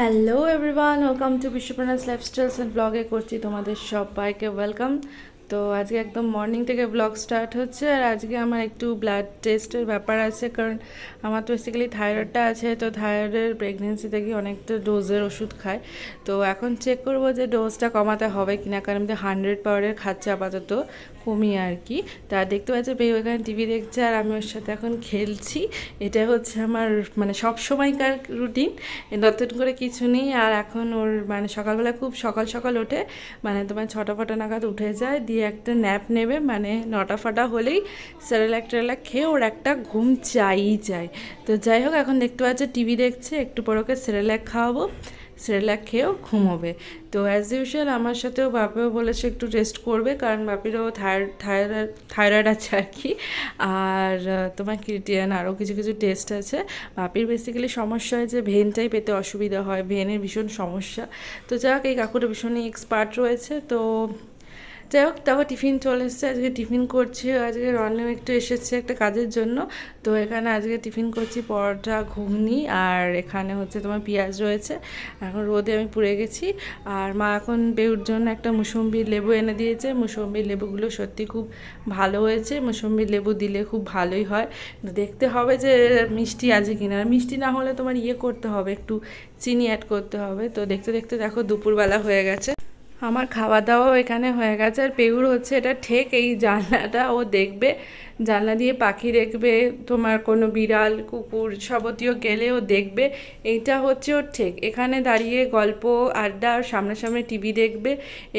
hello everyone welcome to বিশ্বপ্রণাস lifestyles and ব্লগে করছি তোমাদের সবাইকে ওয়েলকাম তো আজকে একদম মর্নিং থেকে ব্লগ স্টার্ট হচ্ছে আর আজকে আমার একটু ব্লাড টেস্টের ব্যাপার আছে কারণ আমার তো বেসিক্যালি থাইরয়েডটা আছে তো থাইরয়েডের প্রেগনেন্সি থেকে অনেকটা ডোজের ওষুধ খায় তো এখন চেক করবো যে ডোজটা কমাতে হবে কিনা কারণ আমি হান্ড্রেড পাওয়ারের খাচ্ছে আপাতত কমিয়ে আর কি তা দেখতে পাচ্ছি বেউ এখানে টিভি দেখছে আর আমি ওর সাথে এখন খেলছি এটা হচ্ছে আমার মানে সব সময়কার রুটিন নতুন করে কিছু নেই আর এখন ওর মানে সকালবেলা খুব সকাল সকাল ওঠে মানে তোমার ছটা ফটা নাগাদ উঠে যায় দিয়ে একটা ন্যাপ নেবে মানে নটা ফাটা হলেই সেরেলাক টেরেলাক খেয়ে ওর একটা ঘুম চাইই চাই তো যাই হোক এখন দেখতে পাচ্ছে টিভি দেখছে একটু পর ওকে সেরেলাক খাওয়াবো সেরেলাক খেয়েও ঘুমোবে তো অ্যাজ ইউজুয়াল আমার সাথেও বাপেও বলেছে একটু রেস্ট করবে কারণ বাপিরও থাইরয়েড থাইরয়েড থাইরয়েড আছে আর কি আর তোমার ক্রিটিয়ান আরও কিছু কিছু টেস্ট আছে বাপির বেসিক্যালি সমস্যা হয় যে ভেনটাই পেতে অসুবিধা হয় ভেনের ভীষণ সমস্যা তো যাক এই কাকুটা ভীষণই এক্সপার্ট রয়েছে তো যাই হোক তারপর টিফিন চলে এসেছে আজকে টিফিন করছি আজকে রনলিম একটু এসেছে একটা কাজের জন্য তো এখানে আজকে টিফিন করছি পরোটা ঘুগনি আর এখানে হচ্ছে তোমার পেঁয়াজ রয়েছে এখন রোদে আমি পুড়ে গেছি আর মা এখন বেউর জন্য একটা মুসম্বি লেবু এনে দিয়েছে মুসম্বি লেবুগুলো সত্যি খুব ভালো হয়েছে মুসম্বি লেবু দিলে খুব ভালোই হয় দেখতে হবে যে মিষ্টি আছে কিনা মিষ্টি না হলে তোমার ইয়ে করতে হবে একটু চিনি অ্যাড করতে হবে তো দেখতে দেখতে দেখো দুপুরবেলা হয়ে গেছে আমার খাওয়া দাওয়াও এখানে হয়ে গেছে আর পেউর হচ্ছে এটা ঠেক এই জানলাটা ও দেখবে জানলা দিয়ে পাখি দেখবে তোমার কোনো বিড়াল কুকুর সবতীয় গেলে ও দেখবে এইটা হচ্ছে ওর ঠেক এখানে দাঁড়িয়ে গল্প আড্ডা আর সামনাসামনি টিভি দেখবে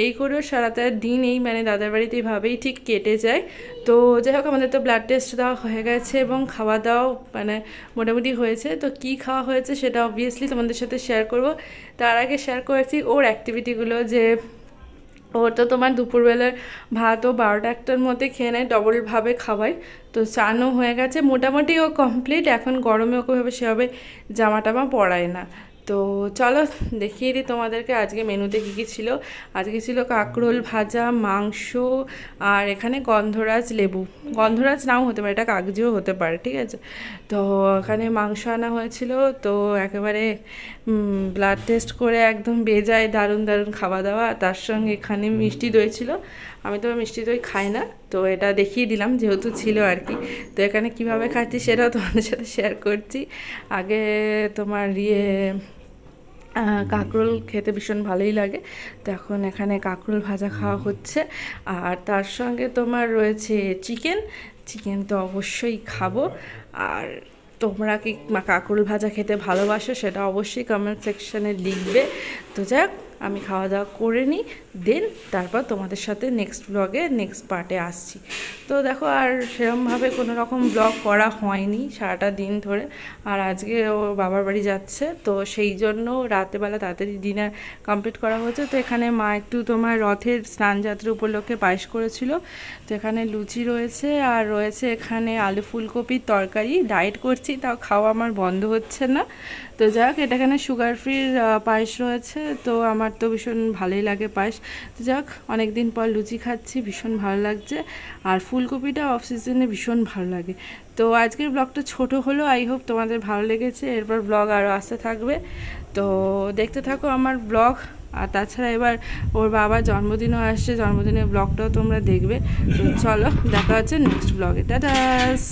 এই করেও তার দিন এই মানে দাদার বাড়িতে এইভাবেই ঠিক কেটে যায় তো যাই হোক আমাদের তো ব্লাড টেস্ট দেওয়া হয়ে গেছে এবং খাওয়া দাওয়াও মানে মোটামুটি হয়েছে তো কি খাওয়া হয়েছে সেটা অবভিয়াসলি তোমাদের সাথে শেয়ার করব তার আগে শেয়ার করেছি ওর অ্যাক্টিভিটিগুলো যে ও তো তোমার দুপুরবেলার ও বারোটা একটার মধ্যে খেয়ে নেয় ডবলভাবে খাওয়াই তো চানও হয়ে গেছে মোটামুটি ও কমপ্লিট এখন গরমে ওকেভাবে সেভাবে জামা টামা পরায় না তো চলো দেখিয়ে দিই তোমাদেরকে আজকে মেনুতে কী কী ছিল আজকে ছিল কাঁকরোল ভাজা মাংস আর এখানে গন্ধরাজ লেবু গন্ধরাজ নাও হতে পারে এটা কাগজিও হতে পারে ঠিক আছে তো এখানে মাংস আনা হয়েছিল তো একেবারে ব্লাড টেস্ট করে একদম বেজায় দারুণ দারুণ খাওয়া দাওয়া তার সঙ্গে এখানে মিষ্টি দই ছিল আমি তো মিষ্টি দই খাই না তো এটা দেখিয়ে দিলাম যেহেতু ছিল আর কি তো এখানে কিভাবে খাচ্ছি সেটাও তোমাদের সাথে শেয়ার করছি আগে তোমার ইয়ে হ্যাঁ, কাঁকরোল খেতে ভীষণ ভালোই লাগে তো এখন এখানে কাঁকরোল ভাজা খাওয়া হচ্ছে আর তার সঙ্গে তোমার রয়েছে চিকেন চিকেন তো অবশ্যই খাবো আর তোমরা কি কাঁকরোল ভাজা খেতে ভালোবাসো সেটা অবশ্যই কমেন্ট সেকশানে লিখবে তো যাক আমি খাওয়া দাওয়া করে নিই দেন তারপর তোমাদের সাথে নেক্সট ব্লগে নেক্সট পার্টে আসছি তো দেখো আর সেরমভাবে কোনো রকম ব্লগ করা হয়নি সারাটা দিন ধরে আর আজকে ও বাবার বাড়ি যাচ্ছে তো সেই জন্য রাতেবেলা তাড়াতাড়ি ডিনার কমপ্লিট করা হয়েছে তো এখানে মা একটু তোমার রথের স্নানযাত্রা উপলক্ষে পায়েস করেছিল তো এখানে লুচি রয়েছে আর রয়েছে এখানে আলু ফুলকপির তরকারি ডায়েট করছি তাও খাওয়া আমার বন্ধ হচ্ছে না তো যাক এটা এখানে সুগার ফ্রির পায়েস রয়েছে তো আমার আমার তো ভীষণ ভালোই লাগে পায়েস তো যাক অনেক দিন পর লুচি খাচ্ছি ভীষণ ভালো লাগছে আর ফুলকপিটা অফ সিজনে ভীষণ ভালো লাগে তো আজকের ব্লগটা ছোট হলো আই হোপ তোমাদের ভালো লেগেছে এরপর ব্লগ আরও আসতে থাকবে তো দেখতে থাকো আমার ব্লগ আর তাছাড়া এবার ওর বাবার জন্মদিনও আসছে জন্মদিনের ব্লগটাও তোমরা দেখবে চলো দেখা হচ্ছে নেক্সট ব্লগে টাটাস